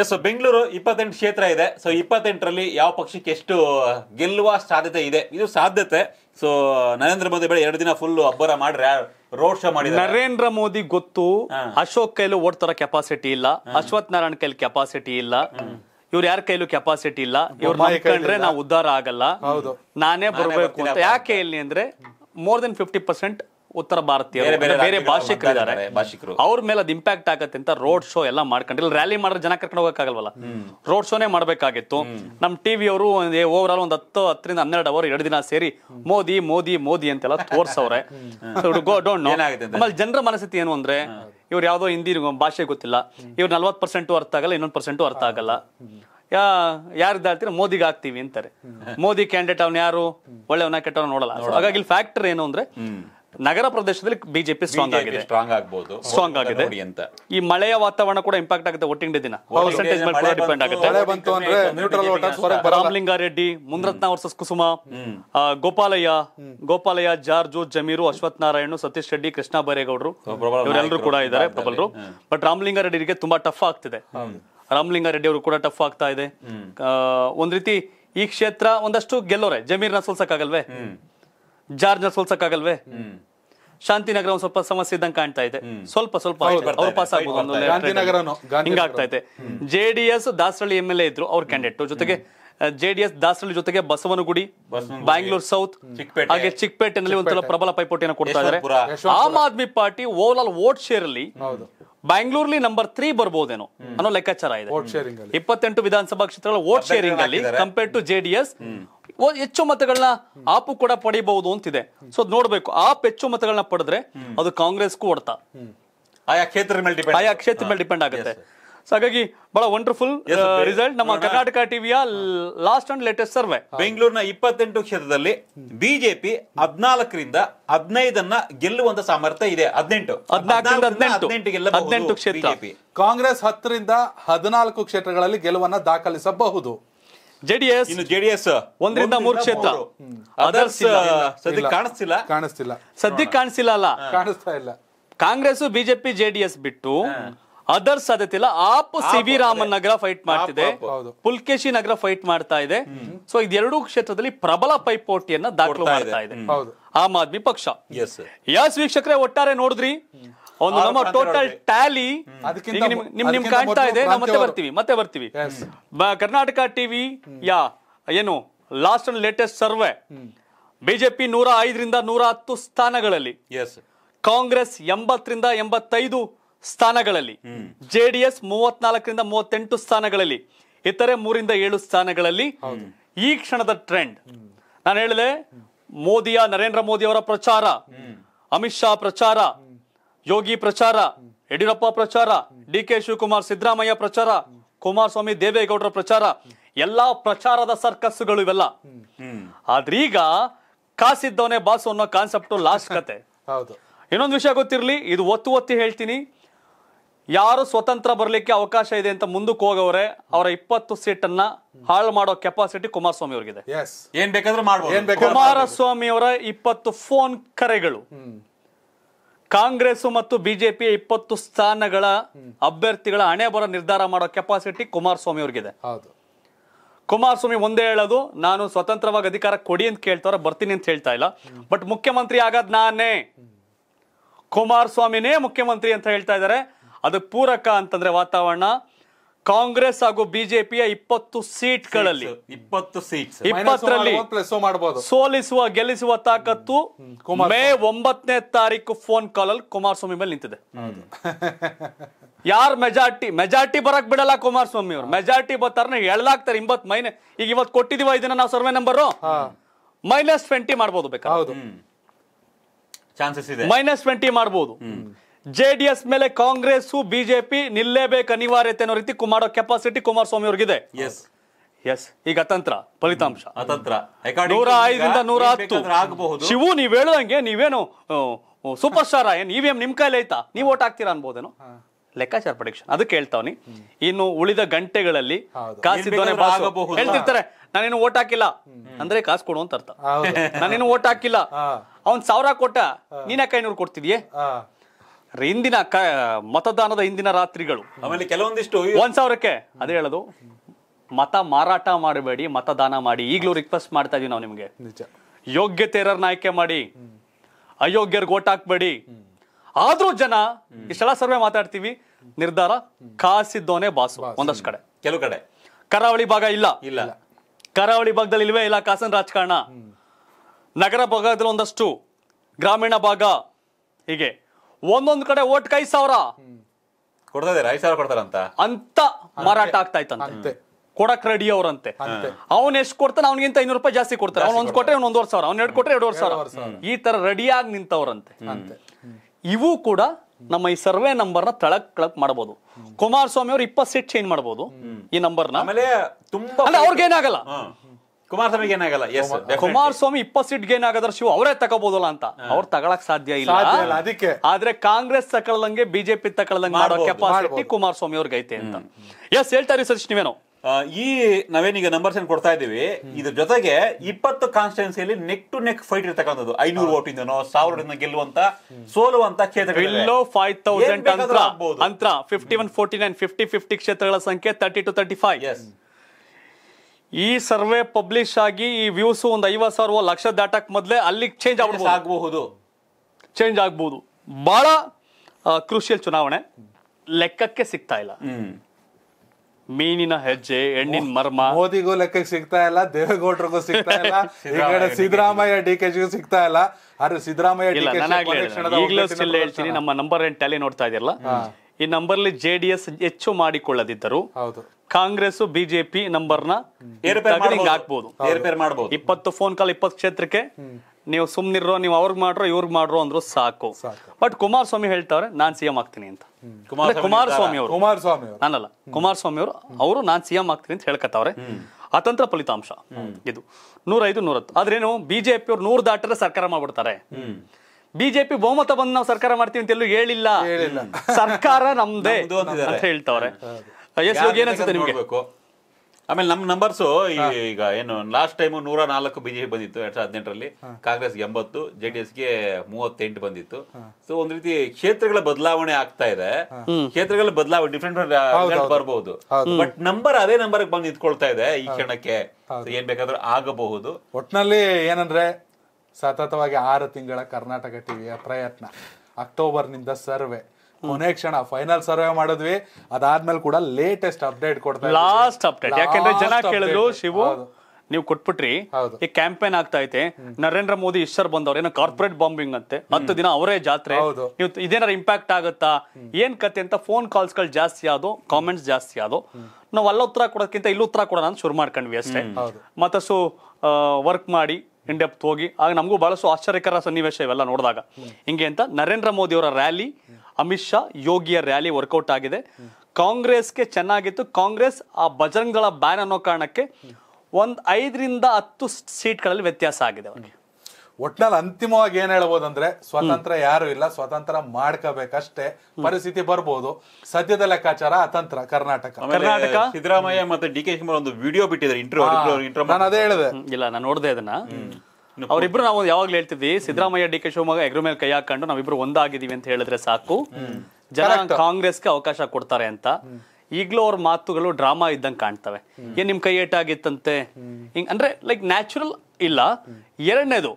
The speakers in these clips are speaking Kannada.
ಎಸ್ ಬೆಂಗಳೂರು ಇಪ್ಪತ್ತೆಂಟು ಕ್ಷೇತ್ರ ಇದೆ ಸೊ ಇಪ್ಪತ್ತೆಂಟರಲ್ಲಿ ಯಾವ ಪಕ್ಷಕ್ಕೆ ಎಷ್ಟು uh, ಗೆಲ್ಲುವ ಸಾಧ್ಯತೆ ಇದೆ ಇದು ಸಾಧ್ಯತೆ ಸೊ ನರೇಂದ್ರ ಮೋದಿ ಬೆಳೆ ಎರಡು ದಿನ ಫುಲ್ ಅಬ್ಬರ ಮಾಡ್ರೆ ರೋಡ್ ಶೋ ಮಾಡಿ ನರೇಂದ್ರ ಮೋದಿ ಗೊತ್ತು ಅಶೋಕ್ ಕೈಲು ಓಟ್ ತರ ಕೆಪಾಸಿಟಿ ಇಲ್ಲ ಅಶ್ವಥ್ ನಾರಾಯಣ್ ಕೈಲಿ ಕೆಪಾಸಿಟಿ ಇಲ್ಲ ಇವ್ರ ಯಾರ ಕೈಲೂ ಕೆಪಾಸಿಟಿ ಇಲ್ಲ ಇವ್ರ ಕಂಡ್ರೆ ನಾವು ಉದ್ಧಾರ ಆಗಲ್ಲ ನಾನೇ ಬರಬೇಕು ಯಾಕೆ ಇಲ್ಲಿ ಅಂದ್ರೆ ಮೋರ್ ದೆನ್ ಫಿಫ್ಟಿ ಪರ್ಸೆಂಟ್ ಉತ್ತರ ಭಾರತೀಯ ಬೇರೆ ಭಾಷಿಕರಿದ್ದಾರೆ ಅವ್ರ ಮೇಲೆ ಅದು ಇಂಪ್ಯಾಕ್ಟ್ ಆಗತ್ತೆ ಅಂತ ರೋಡ್ ಶೋ ಎಲ್ಲ ಮಾಡ್ಕೊಂಡಿಲ್ಲ ರ್ಯಾಲಿ ಮಾಡಿದ್ರೆ ಜನ ಕರ್ಕೊಂಡು ಹೋಗಕ್ಕಾಗಲ್ವಲ್ಲ ರೋಡ್ ಶೋನೇ ಮಾಡಬೇಕಾಗಿತ್ತು ನಮ್ಮ ಟಿವಿ ಅವರು ಓವರ್ ಆಲ್ ಒಂದ್ ಹತ್ತು ಹತ್ತರಿಂದ ಹನ್ನೆರಡು ಅವರ್ ಎರಡು ದಿನ ಸೇರಿ ಮೋದಿ ಮೋದಿ ಮೋದಿ ಅಂತೆಲ್ಲ ತೋರ್ಸವ್ರೆ ಆಮೇಲೆ ಜನರ ಮನಸ್ಥಿತಿ ಏನು ಅಂದ್ರೆ ಇವ್ರು ಯಾವ್ದೋ ಹಿಂದಿ ಭಾಷೆ ಗೊತ್ತಿಲ್ಲ ಇವ್ರ ನಲ್ವತ್ತು ಪರ್ಸೆಂಟು ಅರ್ಥ ಆಗಲ್ಲ ಇನ್ನೊಂದು ಪರ್ಸೆಂಟ್ ಅರ್ಥ ಆಗಲ್ಲ ಯಾ ಯಾರಿದ್ದ ಹೇಳ್ತೀರ ಮೋದಿಗೆ ಹಾಕ್ತೀವಿ ಅಂತಾರೆ ಮೋದಿ ಕ್ಯಾಂಡಿಡೇಟ್ ಅವ್ನ ಯಾರು ಒಳ್ಳೆ ಕೆಟ್ಟವನ ನೋಡಲ್ಲ ಹಾಗಾಗಿ ಫ್ಯಾಕ್ಟರ್ ಏನು ಅಂದ್ರೆ ನಗರ ಪ್ರದೇಶದಲ್ಲಿ ಬಿಜೆಪಿ ಸ್ಟ್ರಾಂಗ್ ಆಗಿದೆ ಸ್ಟ್ರಾಂಗ್ ಆಗಬಹುದು ಸ್ಟ್ರಾಂಗ್ ಆಗಿದೆ ಅಂತ ಈ ಮಳೆಯ ವಾತಾವರಣ ಕೂಡ ಇಂಪ್ಯಾಕ್ಟ್ ಆಗುತ್ತೆ ವೋಟಿಂಗ್ ದಿನ ಪರ್ಸೆಂಟೇಜ್ ಮೇಲೆ ಕೂಡ ಡಿಪೆಂಡ್ ಆಗುತ್ತೆ ರೆಡ್ಡಿ ಮುಂದ್ರತ್ನ ವರ್ಸಸ್ ಕುಸುಮ ಗೋಪಾಲಯ್ಯ ಗೋಪಾಲಯ್ಯ ಜಾರ್ಜು ಜಮೀರು ಅಶ್ವಥ್ ನಾರಾಯಣ ಸತೀಶ್ ರೆಡ್ಡಿ ಕೃಷ್ಣ ಬೈರೇಗೌಡರು ಇವರೆಲ್ಲರೂ ಕೂಡ ಇದ್ದಾರೆ ಪ್ರಬಲರು ಬಟ್ ರಾಮಲಿಂಗಾರೆಡ್ಡಿಗೆ ತುಂಬಾ ಟಫ್ ಆಗ್ತಿದೆ ರಾಮಲಿಂಗಾರೆಡ್ಡಿ ಅವರು ಕೂಡ ಟಫ್ ಆಗ್ತಾ ಇದೆ ಒಂದ್ ರೀತಿ ಈ ಕ್ಷೇತ್ರ ಒಂದಷ್ಟು ಗೆಲ್ಲೋರೆ ಜಮೀರ್ನ ಸೋಲ್ಸಕ್ಕಾಗಲ್ವೇ ಜಾರ್ಜ್ ಸೋಲ್ಸಕ್ಕಾಗಲ್ವೇ ಶಾಂತಿನಗರ ಒಂದ್ ಸ್ವಲ್ಪ ಸಮಸ್ಯೆ ಇದ್ದಂಗೆ ಕಾಣ್ತಾ ಇದೆ ಸ್ವಲ್ಪ ಸ್ವಲ್ಪ ಅವ್ರು ಪಾಸ್ ಹಿಂಗಾಗ್ತಾ ಇದೆ J D S Dasarahalli M L A ಇದ್ರು ಅವ್ರ ಕ್ಯಾಂಡಿಡೇಟ್ ಜೊತೆಗೆ ಜೆ ಡಿ ಎಸ್ ದಾಸರಳ್ಳಿ ಜೊತೆಗೆ ಬಸವನಗುಡಿ ಬ್ಯಾಂಗ್ಳೂರ್ ಸೌತ್ ಹಾಗೆ ಚಿಕ್ಕಪೇಟೆನಲ್ಲಿ ಒಂದ್ಸಲ ಪ್ರಬಲ ಪೈಪೋಟಿಯನ್ನು ಕೊಡ್ತಾ ಇದಾರೆ Aam Aadmi party over all vote share ಅಲ್ಲಿ ಬ್ಯಾಂಗ್ಳೂರ್ಲಿ ನಂಬರ್ ತ್ರೀ ಬರ್ಬೋದೇನೋ ಅನ್ನೋ ಲೆಕ್ಕಾಚಾರ ಇದೆ ಇಪ್ಪತ್ತೆಂಟು ವಿಧಾನಸಭಾ ಕ್ಷೇತ್ರಗಳ ವೋಟ್ ಶೇರಿಂಗ್ ಅಲ್ಲಿ ಕಂಪೇರ್ ಟು ಜೆಡಿಎಸ್ ಹೆಚ್ಚು ಮತಗಳನ್ನ ಆಪು ಕೂಡ ಅಂತ ಅಂತಿದೆ ಸೊ ನೋಡ್ಬೇಕು ಆಪ್ ಹೆಚ್ಚು ಮತಗಳನ್ನ ಪಡೆದ್ರೆ ಅದು ಕಾಂಗ್ರೆಸ್ಗೂ ಹೊಡ್ತ ಆಯಾ ಕ್ಷೇತ್ರ ಮೇಲೆ ಡಿಪೆಂಡ್ ಆಯಾ ಕ್ಷೇತ್ರ ಮೇಲೆ ಡಿಪೆಂಡ್ ಆಗುತ್ತೆ ಸೊ ಹಾಗಾಗಿ ಬಹಳ ವಂಡರ್ಫುಲ್ ರಿಸಲ್ಟ್ uh, ನಮ್ಮ ಕರ್ನಾಟಕ ಟಿವಿಯ ಲಾಸ್ಟ್ ಅಂಡ್ ಲೇಟೆಸ್ಟ್ ಸರ್ವೆ ಬೆಂಗಳೂರಿನ ಇಪ್ಪತ್ತೆಂಟು ಕ್ಷೇತ್ರದಲ್ಲಿ ಬಿಜೆಪಿ ಹದಿನಾಲ್ಕರಿಂದ ಹದಿನೈದನ್ನ ಗೆಲ್ಲುವಂತ ಸಾಮರ್ಥ್ಯ ಇದೆ ಹದಿನೆಂಟು ಹದಿನೆಂಟು ಕ್ಷೇತ್ರ ಕಾಂಗ್ರೆಸ್ ಹತ್ತರಿಂದ ಹದಿನಾಲ್ಕು ಕ್ಷೇತ್ರಗಳಲ್ಲಿ ಗೆಲುವನ್ನ ದಾಖಲಿಸಬಹುದು ಜೆಡಿಎಸ್ ಇನ್ನು ಜೆಡಿಎಸ್ ಒಂದರಿಂದ ಮೂರು ಕ್ಷೇತ್ರ ಅದರ್ಸ್ ಸದ್ಯಕ್ಕೆ ಕಾಣಿಸ್ತಿಲ್ಲ ಕಾಣಿಸ್ತಿಲ್ಲ ಸದ್ಯಕ್ಕೆ ಕಾಣಿಸ್ತಿಲ್ಲ ಅಲ್ಲ ಕಾಣಿಸ್ತಾ ಇಲ್ಲ ಕಾಂಗ್ರೆಸ್ ಬಿಜೆಪಿ ಜೆಡಿಎಸ್ ಬಿಟ್ಟು ಅದರ್ಸ್ ಸಾಧ್ಯತೆ ಆಪ್ ಸಿ ವಿ ರಾಮನ್ ನಗರ ಫೈಟ್ ಮಾಡ್ತಿದೆ ಪುಲ್ಕೇಶಿ ನಗರ ಫೈಟ್ ಮಾಡ್ತಾ ಇದೆ ಸೊ ಇದೆರಡೂ ಕ್ಷೇತ್ರದಲ್ಲಿ ಪ್ರಬಲ ಪೈಪೋಟಿಯನ್ನ ದಾಖಲು ಮಾಡ್ತಾ ಇದೆ ಆಮ್ ಆದ್ಮಿ ಪಕ್ಷ ಎಸ್ ವೀಕ್ಷಕರೇ ಒಟ್ಟಾರೆ ನೋಡಿದ್ರಿ ಒಂದು ನಮ್ಮ ಟೋಟಲ್ ಟ್ಯಾಲಿ ನಿಮ್ ನಿಮ್ ಕಾಣ್ತಾ ಇದೆ ನಾವು ಮತ್ತೆ ಬರ್ತೀವಿ ಮತ್ತೆ ಬರ್ತೀವಿ ಕರ್ನಾಟಕ ಟಿವಿ ಯಾ ಏನು last and latest survey BJP ನೂರ ಐದರಿಂದ ನೂರ ಹತ್ತು ಸ್ಥಾನಗಳಲ್ಲಿ ಕಾಂಗ್ರೆಸ್ ಎಂಬತ್ತರಿಂದ ಎಂಬತ್ತೈದು ಸ್ಥಾನಗಳಲ್ಲಿ ಜೆ ಡಿ ಎಸ್ ಮೂವತ್ನಾಲ್ಕರಿಂದ ಮೂವತ್ತೆಂಟು ಸ್ಥಾನಗಳಲ್ಲಿ ಇತರೆ ಮೂರಿಂದ ಏಳು ಸ್ಥಾನಗಳಲ್ಲಿ ಈ ಕ್ಷಣದ ಟ್ರೆಂಡ್ ನಾನು ಹೇಳಿದೆ ಮೋದಿಯ ನರೇಂದ್ರ ಮೋದಿ ಅವರ ಪ್ರಚಾರ ಅಮಿತ್ ಶಾ ಪ್ರಚಾರ ಯೋಗಿ ಪ್ರಚಾರ ಯಡಿಯೂರಪ್ಪ ಪ್ರಚಾರ ಡಿ ಕೆ ಶಿವಕುಮಾರ್ ಸಿದ್ದರಾಮಯ್ಯ ಪ್ರಚಾರ ಕುಮಾರಸ್ವಾಮಿ ದೇವೇಗೌಡರ ಪ್ರಚಾರ ಎಲ್ಲಾ ಪ್ರಚಾರದ ಸರ್ಕಸ್ಗಳು ಇವೆಲ್ಲ ಆದ್ರೀಗ ಕಾಸಿದ್ದವನೆ ಬಾಸು ಅನ್ನೋ ಕಾನ್ಸೆಪ್ಟ್ ಲಾಸ್ಟ್ ಕತೆ ಹೌದು ಇನ್ನೊಂದು ವಿಷಯ ಗೊತ್ತಿರಲಿ ಇದು ಒತ್ತು ಒತ್ತಿ ಹೇಳ್ತೀನಿ ಯಾರು ಸ್ವತಂತ್ರ ಬರಲಿಕ್ಕೆ ಅವಕಾಶ ಇದೆ ಅಂತ ಮುಂದಕ್ಕೆ ಹೋಗೋರೆ ಅವರ ಇಪ್ಪತ್ತು ಸೀಟನ್ನ ಹಾಳು ಮಾಡೋ ಕೆಪಾಸಿಟಿ ಕುಮಾರಸ್ವಾಮಿ ಅವ್ರಿಗೆ ಕುಮಾರಸ್ವಾಮಿ ಅವರ ಇಪ್ಪತ್ತು ಫೋನ್ ಕರೆಗಳು ಕಾಂಗ್ರೆಸ್ ಮತ್ತು ಬಿಜೆಪಿ ಇಪ್ಪತ್ತು ಸ್ಥಾನಗಳ ಅಭ್ಯರ್ಥಿಗಳ ಹಣೆ ಬರೋ ನಿರ್ಧಾರ ಮಾಡೋ ಕೆಪಾಸಿಟಿ ಕುಮಾರಸ್ವಾಮಿ ಅವ್ರಿಗಿದೆ ಕುಮಾರಸ್ವಾಮಿ ಒಂದೇ ಹೇಳೋದು ನಾನು ಸ್ವತಂತ್ರವಾಗಿ ಅಧಿಕಾರ ಕೊಡಿ ಅಂತ ಕೇಳ್ತಾರ ಬರ್ತೀನಿ ಅಂತ ಹೇಳ್ತಾ ಇಲ್ಲ ಬಟ್ ಮುಖ್ಯಮಂತ್ರಿ ಆಗದ್ ನಾನೇ ಕುಮಾರಸ್ವಾಮಿನೇ ಮುಖ್ಯಮಂತ್ರಿ ಅಂತ ಹೇಳ್ತಾ ಇದ್ದಾರೆ ಅದಕ್ಕೆ ಪೂರಕ ಅಂತಂದ್ರೆ ವಾತಾವರಣ ಕಾಂಗ್ರೆಸ್ ಹಾಗೂ ಬಿಜೆಪಿಯ ಇಪ್ಪತ್ತು ಸೀಟ್ಗಳಲ್ಲಿ ಇಪ್ಪತ್ತು ಸೀಟ್ ಇಪ್ಪತ್ತರಲ್ಲಿ ಸೋಲಿಸುವ ಗೆಲ್ಲಿಸುವ ತಾಕತ್ತು ಮೇ ಒಂಬತ್ತನೇ ತಾರೀಕು ಫೋನ್ ಕಾಲ್ ಅಲ್ಲಿ ಕುಮಾರಸ್ವಾಮಿ ಮೇಲೆ ನಿಂತಿದೆ ಯಾರ್ ಮೆಜಾರಿಟಿ ಮೆಜಾರಿಟಿ ಬರಕ್ ಬಿಡಲ್ಲ ಕುಮಾರಸ್ವಾಮಿ ಅವರು ಮೆಜಾರಿಟಿ ಬರ್ತಾರೆ ಎಳ್ದಾಗ್ತಾರೆ ಇಂಬತ್ ಮೈನೆ ಈಗ ಇವತ್ ಕೊಟ್ಟಿದೀವ ಇದನ್ನ ನಾವು ಸರ್ವೆ ನಂಬರ್ ಮೈನಸ್ ಟ್ವೆಂಟಿ ಮಾಡ್ಬೋದು ಬೇಕಾ ಚಾನ್ಸಸ್ ಇದೆ ಮೈನಸ್ ಟ್ವೆಂಟಿ ಮಾಡ್ಬೋದು ಜೆ ಡಿ ಎಸ್ ಮೇಲೆ ಕಾಂಗ್ರೆಸ್ ಬಿಜೆಪಿ ನಿಲ್ಲೇಬೇಕು ಅನಿವಾರ್ಯತೆ ಅನ್ನೋ ರೀತಿ ಮಾಡೋ ಕೆಪಾಸಿಟಿ ಕುಮಾರಸ್ವಾಮಿ ಅವ್ರಿಗಿದೆ ಎಸ್ ಎಸ್ ಈಗ ಅತಂತ್ರ ಫಲಿತಾಂಶ ಅತಂತ್ರ ನೂರ ಐದರಿಂದ ನೂರ ಹತ್ತು ಆಗಬಹುದು ಶಿವು ನೀವ್ ಹೇಳುವಂಗೆ ನೀವೇನು ಸೂಪರ್ ಸ್ಟಾರ್ ಏನ್ ಇವಿಎಂ e ನಿಮ್ ಕೈಲಿ ಐತಾ ನೀವ್ ಓಟ್ ಹಾಕ್ತೀರಾ ಅನ್ಬೋದೇನು ಲೆಕ್ಕಾಚಾರ ಪ್ರೊಡಿಕ್ಷನ್ ಅದಕ್ಕೆ ಹೇಳ್ತಾವನಿ ಇನ್ನು ಉಳಿದ ಗಂಟೆಗಳಲ್ಲಿ ಕಾಸಿದ್ದೋನೆ ಹೇಳ್ತಿರ್ತಾರೆ ನಾನೇನು ಓಟ್ ಹಾಕಿಲ್ಲ ಅಂದ್ರೆ ಕಾಸು ಕೊಡು ಅಂತ ಅರ್ಥ ನಾನೇನು ಓಟ್ ಹಾಕಿಲ್ಲ ಅವ್ನ್ ಸಾವಿರ ಕೊಟ್ಟ ನೀನ್ ಯಾಕೆ ಐನೂರು ಇಂದಿನ ಮತದಾನದ ಹಿಂದಿನ ರಾತ್ರಿಗಳು ಆಮೇಲೆ ಕೆಲವೊಂದಿಷ್ಟು ಒಂದ್ ಸಾವಿರಕ್ಕೆ ಅದೇ ಹೇಳೋದು ಮತ ಮಾರಾಟ ಮಾಡಬೇಡಿ ಮತದಾನ ಮಾಡಿ ಈಗಲೂ ರಿಕ್ವೆಸ್ಟ್ ಮಾಡ್ತಾ ಇದೀವಿ ನಾವು ನಿಮಗೆ ಯೋಗ್ಯ ತೇರರ್ನ ಆಯ್ಕೆ ಮಾಡಿ ಅಯೋಗ್ಯರ್ ಓಟ್ ಹಾಕ್ಬೇಡಿ ಆದ್ರೂ ಜನ ಇಷ್ಟೆಲ್ಲ ಸರ್ವೆ ಮಾತಾಡ್ತೀವಿ ನಿರ್ಧಾರ ಕಾಸಿದ್ದೋನೆ ಬಾಸು ಒಂದಷ್ಟು ಕಡೆ ಕೆಲವು ಕಡೆ ಕರಾವಳಿ ಭಾಗ ಇಲ್ಲ ಇಲ್ಲ ಕರಾವಳಿ ಭಾಗದಲ್ಲಿ ಇಲ್ವೇ ಇಲ್ಲ ಕಾಸನ್ ರಾಜಕಾರಣ ನಗರ ಭಾಗದಲ್ಲಿ ಒಂದಷ್ಟು ಗ್ರಾಮೀಣ ಭಾಗ ಹೀಗೆ ಒಂದೊಂದ್ ಕಡೆ ಓಟ್ ಕೈ ಸಾವಿರ ಕೊಡ್ತಾ ಅಂತ ಮಾರಾಟ ಆಗ್ತಾ ಇತ್ತಂತೆ ಕೊಡಕ್ ರೆಡಿ ಅವ್ರಂತೆ ಅವ್ನ್ ಎಷ್ಟು ಕೊಡ್ತಾನೆ ಅವ್ನಿಗಿಂತ ಐನೂರು ರೂಪಾಯಿ ಜಾಸ್ತಿ ಕೊಡ್ತಾರೆ ಅವ್ನ ಒಂದ್ ಕೊಟ್ರೆ ಒಂದೂವರೆ ಸಾವಿರ ಅವ್ನ ಎರಡು ಕೊಟ್ರೆ ಎರಡೂವರೆ ಸಾವಿರ ಈ ತರ ರೆಡಿಯಾಗಿ ನಿಂತವ್ರಂತೆ ಇವು ಕೂಡ ನಮ್ಮ ಈ ಸರ್ವೆ ನಂಬರ್ ನ ತಳಕ್ ಕಳಕ್ ಮಾಡಬಹುದು ಕುಮಾರಸ್ವಾಮಿ ಅವ್ರು ಇಪ್ಪತ್ ಸೀಟ್ ಚೇಂಜ್ ಮಾಡಬಹುದು ಈ ನಂಬರ್ ನ ತುಂಬಾ ಏನಾಗಲ್ಲ ಕುಮಾರಸ್ವಾಮಿಗೆ ಏನಾಗಲ್ಲ ಎಸ್ ಕುಮಾರಸ್ವಾಮಿ ಇಪ್ಪತ್ತು ಸೀಟ್ ಗೇನ್ ಶಿವ ಅವರೇ ತಗೋಬಹುದಲ್ಲ ಅಂತ ಅವ್ರು ತಗೊಳಕ್ ಸಾಧ್ಯ ಇಲ್ಲ ಅದಕ್ಕೆ ಆದ್ರೆ ಕಾಂಗ್ರೆಸ್ ತಗೊಳ್ಳಂಗೆ ಬಿಜೆಪಿ ತಗೊಳ್ಳಂಗೆ ಮಾಡೋ ಕೆಪಾಸಿಟಿ ಕುಮಾರಸ್ವಾಮಿ ಅವ್ರಿಗೆ ಐತೆ ಅಂತ ಎಸ್ ಹೇಳ್ತಾರೆ ಸರ್ ನೀವೇನು ಈ ನಾವೇನೀಗ ನಂಬರ್ಸ್ ಏನ್ ಕೊಡ್ತಾ ಇದೀವಿ ಇದ್ರ ಜೊತೆಗೆ ಇಪ್ಪತ್ತು ಕಾನ್ಸ್ಟಿಟ್ಯೂನ್ಸಿಯಲ್ಲಿ ನೆಕ್ ಟು ನೆಕ್ ಫೈಟ್ ಇರ್ತಕ್ಕಂಥದ್ದು ಐನೂರು ವೋಟ್ ಸಾವಿರದಿಂದ ಗೆಲ್ಲುವಂತ ಸೋಲುವಂತ ಕ್ಷೇತ್ರ ಅಂತರ fifty one forty nine fifty fifty ಕ್ಷೇತ್ರಗಳ ಸಂಖ್ಯೆ ತರ್ಟಿ ಟು ತರ್ಟಿ ಫೈವ್ ಈ ಸರ್ವೆ ಪಬ್ಲಿಷ್ ಆಗಿ ಈ ವ್ಯೂಸ್ ಒಂದು ಐವತ್ ಸಾವಿರ ಲಕ್ಷ ದಾಟಕ್ ಮೊದಲೇ ಅಲ್ಲಿ ಚೇಂಜ್ ಆಗಬಹುದು ಚೇಂಜ್ ಆಗ್ಬಹುದು ಬಹಳ ಕ್ರೂಷಿಯಲ್ ಚುನಾವಣೆ ಲೆಕ್ಕಕ್ಕೆ ಸಿಗ್ತಾ ಇಲ್ಲ ಮೀನಿನ ಹೆಜ್ಜೆ ಹೆಣ್ಣಿನ ಮರ್ಮ ಮೋದಿಗೂ ಲೆಕ್ಕಕ್ಕೆ ಸಿಗ್ತಾ ಇಲ್ಲ ದೇವೇಗೌಡರಿಗೂ ಸಿಗ್ತಾ ಇಲ್ಲ ಸಿದ್ದರಾಮಯ್ಯ ಡಿ ಕೆ ಜಿಗೂ ಸಿಗ್ತಾ ಇಲ್ಲ ಆದ್ರೆ ಸಿದ್ದರಾಮಯ್ಯ ಹೇಳ್ತೀನಿ ನಮ್ಮ ನಂಬರ್ ಎಂಟ್ ಟ್ಯಾಲಿ ನೋಡ್ತಾ ಇದೆಯಲ್ಲ ಈ ನಂಬರ್ಲಿ ಜೆ ಡಿ ಎಸ್ ಹೆಚ್ಚು ಮಾಡಿಕೊಳ್ಳದಿದ್ದರು ಕಾಂಗ್ರೆಸ್ ಬಿಜೆಪಿ ನಂಬರ್ನ ಹಾಕ್ಬಹುದು ಇಪ್ಪತ್ತು ಫೋನ್ ಕಾಲ್ ಇಪ್ಪತ್ತು ಕ್ಷೇತ್ರಕ್ಕೆ ನೀವು ಸುಮ್ನಿರೋ ನೀವು ಅವ್ರಿಗೆ ಮಾಡ್ರೋ ಇವ್ರಿಗೆ ಮಾಡ್ರೋ ಅಂದ್ರು ಸಾಕು ಬಟ್ ಕುಮಾರಸ್ವಾಮಿ ಹೇಳ್ತಾವ್ರೆ ನಾನ್ ಸಿಎಂ ಆಗ್ತೀನಿ ಅಂತ ಕುಮಾರಸ್ವಾಮಿ ಅವರು ಕುಮಾರಸ್ವಾಮಿ ನಾನಲ್ಲ ಕುಮಾರಸ್ವಾಮಿ ಅವರು ಅವರು ನಾನ್ ಸಿಎಂ ಆಗ್ತೀನಿ ಅಂತ ಹೇಳ್ಕತ್ತವ್ರೆ ಅತಂತ್ರ ಫಲಿತಾಂಶ ಇದು ನೂರೈದು ನೂರತ್ತು ಆದ್ರೆ ಬಿಜೆಪಿ ಅವ್ರು ನೂರ್ ದಾಟರೆ ಸರ್ಕಾರ ಮಾಡ್ಬಿಡ್ತಾರೆ ಬಿಜೆಪಿ ಬಹುಮತ ಬಂದು ನಾವು ಸರ್ಕಾರ ಮಾಡ್ತೀವಿ ಅಂತ ಎಲ್ಲೂ ಹೇಳಿಲ್ಲ ಸರ್ಕಾರ ನಮ್ದೇ ಅಂತ ಹೇಳ್ತಾವ್ರೆ ಏನನ್ಸುತ್ತೆ ನಿಮ್ಗೆ ಆಮೇಲೆ ನಮ್ ನಂಬರ್ಸ್ ಈಗ ಏನು ಲಾಸ್ಟ್ ಟೈಮ್ ನೂರ ನಾಲ್ಕು ಬಿಜೆಪಿ ಬಂದಿತ್ತು ಎರಡ್ ಸಾವಿರದ ಹದಿನೆಂಟರಲ್ಲಿ ಕಾಂಗ್ರೆಸ್ ಎಂಬತ್ತು ಜೆಡಿಎಸ್ ಗೆ ಮೂವತ್ತೆಂಟು ಬಂದಿತ್ತು ಸೊ ಒಂದ್ ರೀತಿ ಕ್ಷೇತ್ರಗಳ ಬದಲಾವಣೆ ಆಗ್ತಾ ಇದೆ ಕ್ಷೇತ್ರಗಳ ಬದಲಾವಣೆ ಡಿಫ್ರೆಂಟ್ ಬರಬಹುದು ಬಟ್ ನಂಬರ್ ಅದೇ ನಂಬರ್ ಬಂದು ನಿಂತ್ಕೊಳ್ತಾ ಇದೆ ಈ ಕ್ಷಣಕ್ಕೆ ಏನ್ ಬೇಕಾದ್ರೂ ಆಗಬಹುದು ಒಟ್ನಲ್ಲಿ ಏನಂದ್ರೆ ಸತತವಾಗಿ ಆರು ತಿಂಗಳ ಕರ್ನಾಟಕ ಟಿವಿಯ ಪ್ರಯತ್ನ ನಿಂದ ಸರ್ವೆ ಕೊನೆ ಕ್ಷಣ ಫೈನಲ್ ಸರ್ವೆ ಮಾಡಿದ್ವಿ ಅದಾದ್ಮೇಲೆ ಕೂಡ ಲೇಟೆಸ್ಟ್ ಅಪ್ಡೇಟ್ ಕೊಡ್ತಾ ಲಾಸ್ಟ್ ಅಪ್ಡೇಟ್ ಯಾಕಂದ್ರೆ ಜನ ಕೇಳಿದ್ರು ಶಿವು ನೀವು ಕೊಟ್ಬಿಟ್ರಿ ಈ ಕ್ಯಾಂಪೇನ್ ಆಗ್ತಾ ಐತೆ ನರೇಂದ್ರ ಮೋದಿ ಇಷ್ಟರ್ ಬಂದವ್ರು ಏನೋ ಕಾರ್ಪೊರೇಟ್ ಬಾಂಬಿಂಗ್ ಅಂತೆ ಹತ್ತು ದಿನ ಅವರೇ ಜಾತ್ರೆ ನೀವು ಇದೇನಾರ ಇಂಪ್ಯಾಕ್ಟ್ ಆಗುತ್ತಾ ಏನ್ ಕತೆ ಅಂತ ಫೋನ್ ಕಾಲ್ಸ್ ಗಳು ಜಾಸ್ತಿ ಆದೋ ಕಾಮೆಂಟ್ಸ್ ಜಾಸ್ತಿ ಆದೋ ನಾವ್ ಅಲ್ಲ ಉತ್ತರ ಕೊಡೋದಕ್ಕಿಂತ ಇಲ್ಲಿ ಉತ್ತರ ಕೊಡೋಣ ಅಂತ ಶುರು ಮಾಡ್ಕೊಂಡ್ವಿ ಅಷ್ಟೇ ಮತ್ತಷ್ಟು ವರ್ಕ್ ಮಾಡಿ ಇನ್ ಹೋಗಿ ಆಗ ನಮಗೂ ಬಹಳಷ್ಟು ಆಶ್ಚರ್ಯಕರ ಸನ್ನಿವೇಶ ಇವೆಲ್ಲ ನೋಡಿದಾಗ ಹಿಂಗೆ ಅಂತ ನರೇಂದ್ರ ಮೋದಿ ಅವರ ರ್ಯಾಲಿ ಅಮಿತ್ ಶಾ ಯೋಗಿಯ ರ್ಯಾಲಿ ವರ್ಕೌಟ್ ಆಗಿದೆ ಕಾಂಗ್ರೆಸ್ಗೆ ಚೆನ್ನಾಗಿತ್ತು ಕಾಂಗ್ರೆಸ್ ಆ ಬಜರಂಗ್ ಬ್ಯಾನ್ ಅನ್ನೋ ಕಾರಣಕ್ಕೆ ಒಂದು ಐದರಿಂದ ಹತ್ತು ಸೀಟ್ಗಳಲ್ಲಿ ವ್ಯತ್ಯಾಸ ಆಗಿದೆ ಅವರಿಗೆ ಒಟ್ನಲ್ಲಿ ಅಂತಿಮವಾಗಿ ಏನ್ ಅಂದ್ರೆ ಸ್ವತಂತ್ರ ಯಾರು ಇಲ್ಲ ಸ್ವತಂತ್ರ ಮಾಡ್ಕೋಬೇಕಷ್ಟೇ ಪರಿಸ್ಥಿತಿ ಬರ್ಬೋದು ಸದ್ಯದ ಲೆಕ್ಕಾಚಾರ ಅತಂತ್ರ ಕರ್ನಾಟಕ ಕರ್ನಾಟಕ ಸಿದ್ದರಾಮಯ್ಯ ಮತ್ತೆ ಡಿ ಕೆ ಒಂದು ವಿಡಿಯೋ ಬಿಟ್ಟಿದ್ದಾರೆ ಇಂಟರ್ವ್ಯೂ ಇಂಟರ್ವ್ಯೂ ನಾನು ಅದೇ ಹೇಳಿದೆ ಇಲ್ಲ ನಾನು ನೋಡಿದೆ ಅದನ್ನ ಅವರಿಬ್ರು ನಾವು ಯಾವಾಗ್ಲೂ ಹೇಳ್ತಿದ್ವಿ ಸಿದ್ದರಾಮಯ್ಯ ಡಿ ಕೆ ಶಿವಮೊಗ್ಗ ಎಗ್ರ ಮೇಲೆ ಕೈ ಹಾಕೊಂಡು ನಾವಿಬ್ರು ಒಂದಾಗಿದೀವಿ ಅಂತ ಹೇಳಿದ್ರೆ ಸಾಕು ಜನ ಕಾಂಗ್ರೆಸ್ಗೆ ಅವಕಾಶ ಕೊಡ್ತಾರೆ ಅಂತ ಈಗಲೂ ಅವ್ರ ಮಾತುಗಳು ಡ್ರಾಮಾ ಇದ್ದಂಗೆ ಕಾಣ್ತವೆ ಏನ್ ನಿಮ್ ಕೈ ಏಟಾಗಿತ್ತಂತೆ ಹಿಂಗ್ ಅಂದ್ರೆ ಲೈಕ್ ನ್ಯಾಚುರಲ್ ಇಲ್ಲ ಎರಡನೇದು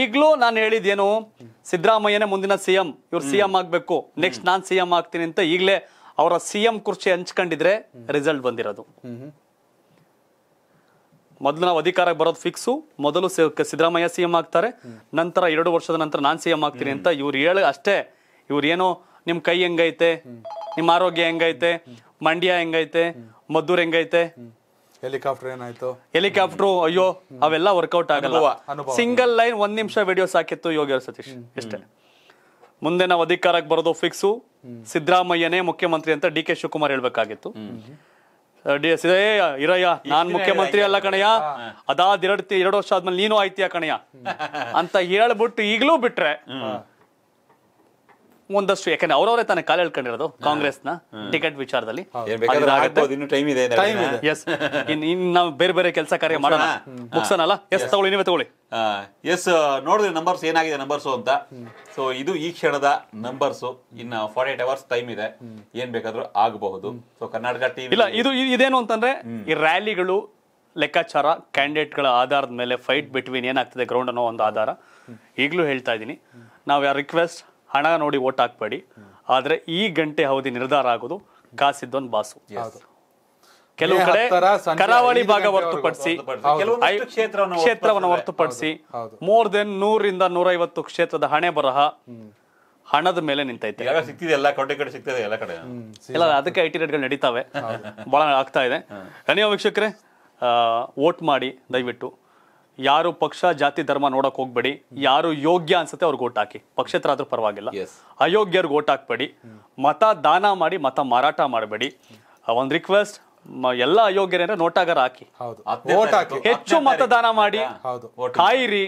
ಈಗಲೂ ನಾನು ಹೇಳಿದ್ದೇನು ಸಿದ್ದರಾಮಯ್ಯನೇ ಮುಂದಿನ ಸಿ ಎಂ ಇವ್ರು ಸಿ ಎಂ ಆಗಬೇಕು ನೆಕ್ಸ್ಟ್ ನಾನು ಸಿ ಎಂ ಆಗ್ತೀನಿ ಅಂತ ಈಗಲೇ ಅವರ ಸಿ ಎಂ ಕುರ್ಚಿ ಹಂಚ್ಕೊಂಡಿದ್ರೆ ರಿಸಲ್ಟ್ ಬಂದಿರೋದು ಮೊದಲು ನಾವು ಅಧಿಕಾರಕ್ಕೆ ಬರೋದು ಫಿಕ್ಸು ಮೊದಲು ಸಿದ್ದರಾಮಯ್ಯ ಸಿ ಎಂ ಆಗ್ತಾರೆ ನಂತರ ಎರಡು ವರ್ಷದ ನಂತರ ನಾನು ಸಿ ಎಂ ಆಗ್ತೀನಿ ಅಂತ ಇವ್ರು ಹೇಳಿ ಅಷ್ಟೇ ಇವ್ರು ಏನೋ ನಿಮ್ಮ ಕೈ ಹೆಂಗೈತೆ ನಿಮ್ಮ ಆರೋಗ್ಯ ಹೆಂಗೈತೆ ಮಂಡ್ಯ ಹೆಂಗೈತೆ ಮದ್ದೂರು ಹೆಂಗೈತೆ ಹೆಲಿಕಾಪ್ಟರ್ ಏನಾಯ್ತು ಹೆಲಿಕಾಪ್ಟರ್ ಅಯ್ಯೋ ಅವೆಲ್ಲ ವರ್ಕೌಟ್ ಆಗಲ್ಲ ಸಿಂಗಲ್ ಲೈನ್ ಒಂದ್ ನಿಮಿಷ ವಿಡಿಯೋ ಸಾಕಿತ್ತು ಯೋಗಿ ಸತೀಶ್ ಇಷ್ಟೇ ಮುಂದೆ ನಾವು ಅಧಿಕಾರಕ್ಕೆ ಬರೋದು ಫಿಕ್ಸು ಸಿದ್ದರಾಮಯ್ಯನೇ ಮುಖ್ಯಮಂತ್ರಿ ಅಂತ ಡಿ ಕೆ ಶಿವಕುಮಾರ್ ಹೇಳ್ಬೇಕಾಗಿತ್ತು ಇರಯ್ಯ ನಾನ್ ಮುಖ್ಯಮಂತ್ರಿ ಅಲ್ಲ ಕಣಯ್ಯ ಅದಾದ್ ಎರಡು ಎರಡು ವರ್ಷ ಆದ್ಮೇಲೆ ನೀನು ಆಯ್ತೀಯ ಕಣಯ್ಯ ಅಂತ ಹೇಳ್ಬಿಟ್ಟು ಈಗಲೂ ಬಿಟ್ರೆ ಒಂದಷ್ಟು ಯಾಕಂದ್ರೆ ಅವರವರೇ ತಾನೇ ಕಾಲ ಹೇಳ್ಕೊಂಡಿರೋದು ಕಾಂಗ್ರೆಸ್ನ ಟಿಕೆಟ್ ವಿಚಾರದಲ್ಲಿ ಟೈಮ್ ಇದೆ ನಾವು ಬೇರೆ ಬೇರೆ ಕೆಲಸ ಕಾರ್ಯ ಮಾಡೋಣ ಮುಗಿಸೋಣಲ್ಲ ಎಸ್ ತಗೊಳ್ಳಿ ನೀವೇ ತಗೊಳ್ಳಿ ಎಸ್ ನೋಡಿದ್ರೆ ನಂಬರ್ಸ್ ಏನಾಗಿದೆ ನಂಬರ್ಸು ಅಂತ ಸೊ ಇದು ಈ ಕ್ಷಣದ ನಂಬರ್ಸ್ ಇನ್ನು ಫಾರ್ಟಿ ಏಟ್ ಅವರ್ಸ್ ಟೈಮ್ ಇದೆ ಏನ್ ಬೇಕಾದ್ರೂ ಆಗಬಹುದು ಸೊ ಕರ್ನಾಟಕ ಟಿವಿ ಇಲ್ಲ ಇದು ಇದೇನು ಅಂತಂದ್ರೆ ಈ ರ್ಯಾಲಿಗಳು ಲೆಕ್ಕಾಚಾರ ಕ್ಯಾಂಡಿಡೇಟ್ಗಳ ಆಧಾರದ ಮೇಲೆ ಫೈಟ್ ಬಿಟ್ವೀನ್ ಏನಾಗ್ತದೆ ಗ್ರೌಂಡ್ ಅನ್ನೋ ಒಂದು ಆಧಾರ ಈಗಲೂ ಹೇಳ್ತಾ ಇದ್ದೀನಿ ನಾವು ಯಾವ ರಿಕ್ವೆಸ್ಟ್ ಹಣ ನೋಡಿ ಓಟ್ ಹಾಕ್ಬೇಡಿ ಆದ್ರೆ ಈ ಗಂಟೆ ಅವಧಿ ನಿರ್ಧಾರ ಆಗೋದು ಕಾಸಿದ್ದೊಂದು ಬಾಸು ಕೆಲವು ಕಡೆ ಕರಾವಳಿ ಭಾಗ ಹೊರತುಪಡಿಸಿ ಕ್ಷೇತ್ರವನ್ನು ಹೊರತುಪಡಿಸಿ ಮೋರ್ ದೆನ್ ನೂರಿಂದ ನೂರೈವತ್ತು ಕ್ಷೇತ್ರದ ಹಣೆ ಬರಹ ಹಣದ ಮೇಲೆ ನಿಂತೈತೆ ಇಲ್ಲ ಅದಕ್ಕೆ ಐ ಟಿ ರೇಟ್ಗಳು ನಡೀತಾವೆ ಬಹಳ ಆಗ್ತಾ ಇದೆ ಅನಿಯೋ ವೀಕ್ಷಕರೇ ವೋಟ್ ಮಾಡಿ ದಯವಿಟ್ಟು ಯಾರು ಪಕ್ಷ ಜಾತಿ ಧರ್ಮ ನೋಡಕ್ ಹೋಗ್ಬೇಡಿ ಯಾರು ಯೋಗ್ಯ ಅನ್ಸುತ್ತೆ ಅವ್ರಿಗೆ ಓಟ್ ಹಾಕಿ ಪಕ್ಷೇತರ ಆದ್ರೂ ಪರವಾಗಿಲ್ಲ ಅಯೋಗ್ಯರ್ಗ್ ಓಟ್ ಹಾಕ್ಬೇಡಿ ಮತ ದಾನ ಮಾಡಿ ಮತ ಮಾರಾಟ ಮಾಡಬೇಡಿ ಒಂದ್ ರಿಕ್ವೆಸ್ಟ್ ಎಲ್ಲ ಅಯೋಗ್ಯರೇನೆ ನೋಟಾಗರ ಹಾಕಿ ಹೆಚ್ಚು ಮತದಾನ ಮಾಡಿ ಕಾಯಿರಿ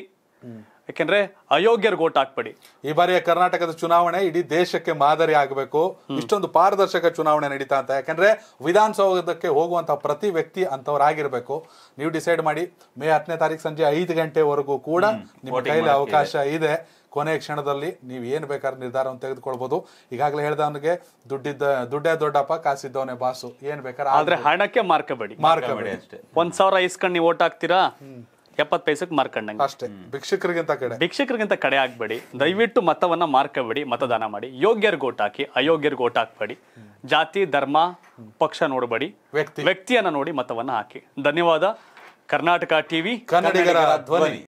ಯಾಕೆಂದ್ರೆ ಅಯೋಗ್ಯರು ಓಟ್ ಹಾಕ್ಬೇಡಿ ಈ ಬಾರಿಯ ಕರ್ನಾಟಕದ ಚುನಾವಣೆ ಇಡೀ ದೇಶಕ್ಕೆ ಮಾದರಿ ಆಗಬೇಕು ಇಷ್ಟೊಂದು ಪಾರದರ್ಶಕ ಚುನಾವಣೆ ನಡೀತಾ ಅಂತ ಯಾಕಂದ್ರೆ ವಿಧಾನಸೌಧಕ್ಕೆ ಹೋಗುವಂತಹ ಪ್ರತಿ ವ್ಯಕ್ತಿ ಅಂತವರಾಗಿರ್ಬೇಕು ನೀವು ಡಿಸೈಡ್ ಮಾಡಿ ಮೇ ಹತ್ತನೇ ತಾರೀಕು ಸಂಜೆ ಐದು ಗಂಟೆವರೆಗೂ ಕೂಡ ನಿಮ್ಮ ಕೈಲಿ ಅವಕಾಶ ಇದೆ ಕೊನೆ ಕ್ಷಣದಲ್ಲಿ ನೀವು ಏನು ಬೇಕಾದ್ರೆ ನಿರ್ಧಾರವನ್ನು ತೆಗೆದುಕೊಳ್ಬಹುದು ಈಗಾಗಲೇ ಹೇಳ್ದವನಿಗೆ ದುಡ್ಡಿದ್ದ ದುಡ್ಡೇ ದೊಡ್ಡಪ್ಪ ಕಾಸಿದ್ದವನೇ ಬಾಸು ಏನ್ ಬೇಕಾದ್ರೆ ಆದ್ರೆ ಹಣಕ್ಕೆ ಮಾರ್ಕಬೇಡಿ ಮಾರ್ಕಬೇಡಿ ಅಷ್ಟೇ ಒಂದ್ ಸಾವಿರ ಐಸ್ಕಂಡ್ ನೀವು ಓಟ್ ಹಾಕ್ತೀರಾ ಎಪ್ಪತ್ ಪೈಸಕ್ ಮಾರ್ಕಂಡಂಗೆ ಅಷ್ಟೇ ಭಿಕ್ಷಕರಿಗಿಂತ ಕಡೆ ಭಿಕ್ಷಕರಿಗಿಂತ ಕಡೆ ಆಗ್ಬೇಡಿ ದಯವಿಟ್ಟು ಮತವನ್ನ ಮಾರ್ಕಬೇಡಿ ಮತದಾನ ಮಾಡಿ ಯೋಗ್ಯರ್ ಓಟ್ ಹಾಕಿ ಅಯೋಗ್ಯರ್ ಓಟ್ ಹಾಕ್ಬೇಡಿ ಜಾತಿ ಧರ್ಮ ಪಕ್ಷ ನೋಡಬೇಡಿ ವ್ಯಕ್ತಿ ವ್ಯಕ್ತಿಯನ್ನ ನೋಡಿ ಮತವನ್ನ ಹಾಕಿ ಧನ್ಯವಾದ ಕರ್ನಾಟಕ ಟಿವಿ ಕನ್ನಡಿಗರ ಧ್ವನಿ